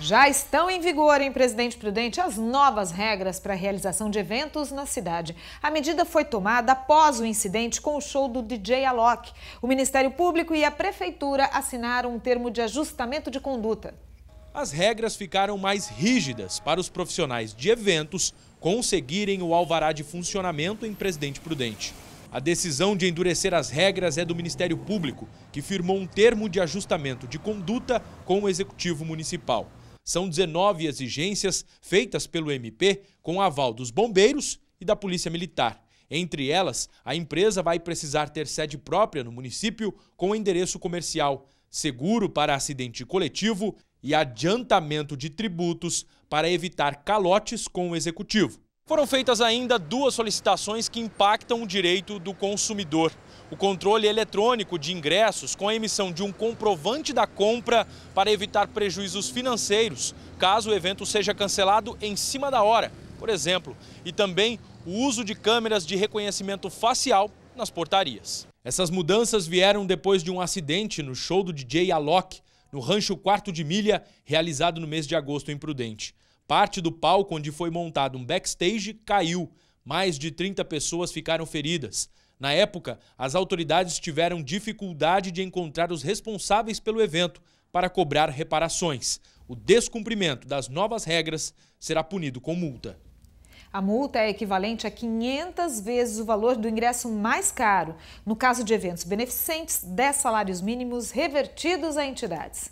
Já estão em vigor em Presidente Prudente as novas regras para a realização de eventos na cidade. A medida foi tomada após o incidente com o show do DJ Alok. O Ministério Público e a Prefeitura assinaram um termo de ajustamento de conduta. As regras ficaram mais rígidas para os profissionais de eventos conseguirem o alvará de funcionamento em Presidente Prudente. A decisão de endurecer as regras é do Ministério Público, que firmou um termo de ajustamento de conduta com o Executivo Municipal. São 19 exigências feitas pelo MP com aval dos bombeiros e da Polícia Militar. Entre elas, a empresa vai precisar ter sede própria no município com endereço comercial, seguro para acidente coletivo e adiantamento de tributos para evitar calotes com o executivo. Foram feitas ainda duas solicitações que impactam o direito do consumidor o controle eletrônico de ingressos com a emissão de um comprovante da compra para evitar prejuízos financeiros, caso o evento seja cancelado em cima da hora, por exemplo, e também o uso de câmeras de reconhecimento facial nas portarias. Essas mudanças vieram depois de um acidente no show do DJ Alok, no Rancho Quarto de Milha, realizado no mês de agosto em Prudente. Parte do palco onde foi montado um backstage caiu. Mais de 30 pessoas ficaram feridas. Na época, as autoridades tiveram dificuldade de encontrar os responsáveis pelo evento para cobrar reparações. O descumprimento das novas regras será punido com multa. A multa é equivalente a 500 vezes o valor do ingresso mais caro, no caso de eventos beneficentes, 10 salários mínimos revertidos a entidades.